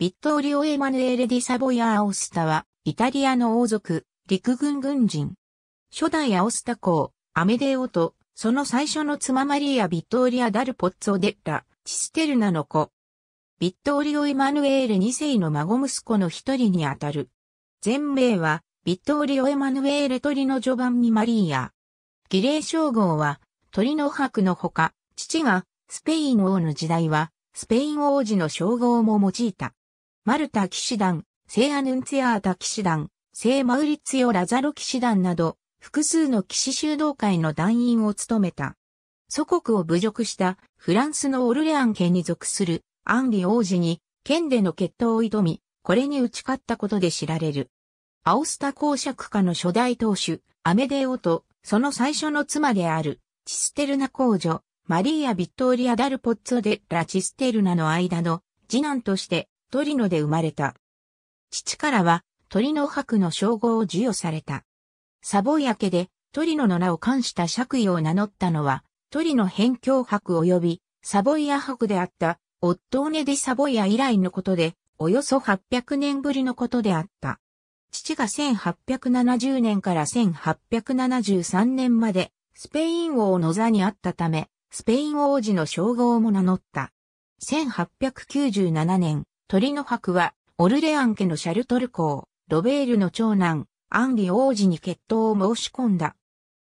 ビットーリオ・エマヌエレ・ディ・サボヤ・アオスタは、イタリアの王族、陸軍軍人。初代アオスタ公、アメデオと、その最初の妻マリア・ビットーリア・ダル・ポッツォ・デッラ、チステルナの子。ビットーリオ・エマヌエーレ2世の孫息子の一人にあたる。全名は、ビットーリオ・エマヌエーレ・トリノ・ジョバンミ・マリーア。儀礼称号は、トリノ博のほか、父が、スペイン王の時代は、スペイン王子の称号も用いた。マルタ騎士団、聖アヌンツィアータ騎士団、聖マウリツィオ・ラザロ騎士団など、複数の騎士修道会の団員を務めた。祖国を侮辱したフランスのオルレアン家に属するアンリ王子に県での決闘を挑み、これに打ち勝ったことで知られる。アオスタ公爵家の初代当主、アメデオと、その最初の妻である、チステルナ公女、マリーア・ビットーリア・ダルポッツォ・デ・ラ・チステルナの間の、次男として、トリノで生まれた。父からは、トリノ博の称号を授与された。サボヤ家で、トリノの名を冠した爵位を名乗ったのは、トリノ辺境博及び、サボイア博であった、オットーネ・デ・ィ・サボイア以来のことで、およそ800年ぶりのことであった。父が1870年から1873年まで、スペイン王の座にあったため、スペイン王子の称号も名乗った。1897年、鳥の箔は、オルレアン家のシャルトル公、ロベールの長男、アンリ王子に決闘を申し込んだ。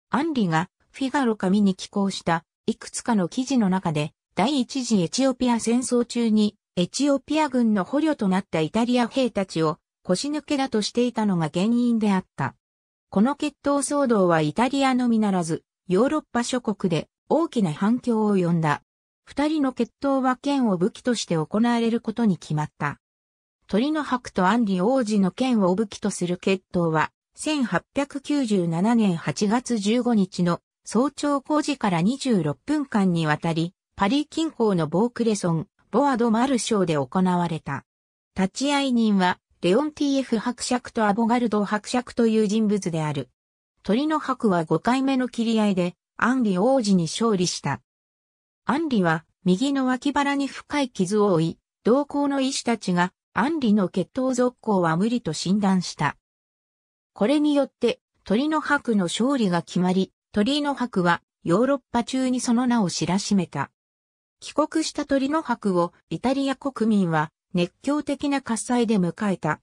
アンリが、フィガロ紙に寄稿した、いくつかの記事の中で、第一次エチオピア戦争中に、エチオピア軍の捕虜となったイタリア兵たちを、腰抜けだとしていたのが原因であった。この決闘騒動はイタリアのみならず、ヨーロッパ諸国で大きな反響を呼んだ。二人の決闘は剣を武器として行われることに決まった。鳥の白とアンリ王子の剣を武器とする決闘は、1897年8月15日の早朝工事から26分間にわたり、パリ近郊のボークレソン、ボアド・マルショーで行われた。立ち会人は、レオン TF 伯爵とアボガルド伯爵という人物である。鳥の白は5回目の切り合いで、アンリ王子に勝利した。アンリは右の脇腹に深い傷を負い、同行の医師たちがアンリの血統続行は無理と診断した。これによって鳥の白の勝利が決まり、鳥の白はヨーロッパ中にその名を知らしめた。帰国した鳥の白をイタリア国民は熱狂的な喝采で迎えた。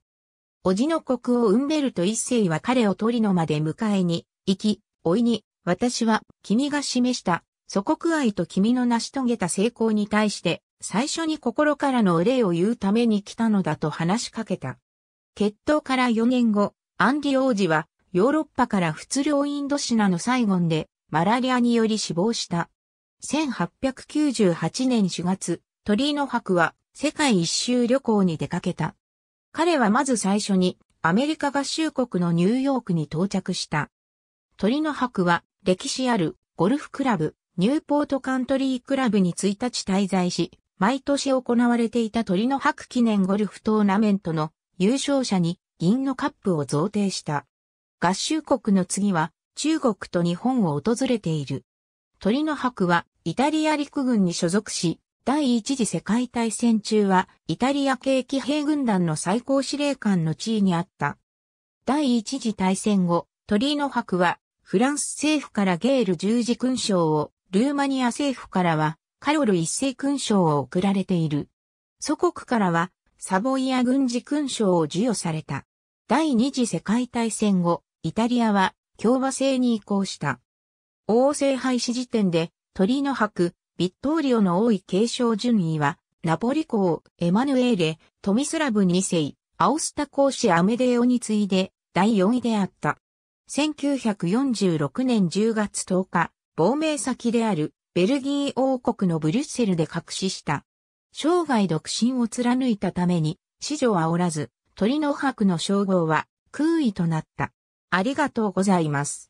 おじの国をウンベルト一世は彼を鳥のまで迎えに行き、おいに、私は君が示した祖国愛と君の成し遂げた成功に対して、最初に心からのお礼を言うために来たのだと話しかけた。決闘から4年後、アンディ王子は、ヨーロッパから仏領インドシナのサイゴンで、マラリアにより死亡した。1898年4月、鳥の博は、世界一周旅行に出かけた。彼はまず最初に、アメリカ合衆国のニューヨークに到着した。鳥の博は、歴史あるゴルフクラブ、ニューポートカントリークラブに1日滞在し、毎年行われていた鳥の白記念ゴルフトーナメントの優勝者に銀のカップを贈呈した。合衆国の次は中国と日本を訪れている。鳥の白はイタリア陸軍に所属し、第一次世界大戦中はイタリア系騎兵軍団の最高司令官の地位にあった。第一次大戦後、鳥の白はフランス政府からゲール十字勲章をルーマニア政府からはカロル一世勲章を贈られている。祖国からはサボイア軍事勲章を授与された。第二次世界大戦後、イタリアは共和制に移行した。王政廃止時点で鳥の博、ビットーリオの王位継承順位は、ナポリ公、エマヌエーレ、トミスラブ二世、アオスタ公子アメデオに次いで第4位であった。1946年10月10日、亡命先であるベルギー王国のブリュッセルで隠しした。生涯独身を貫いたために、子女はおらず、鳥の白の称号は空位となった。ありがとうございます。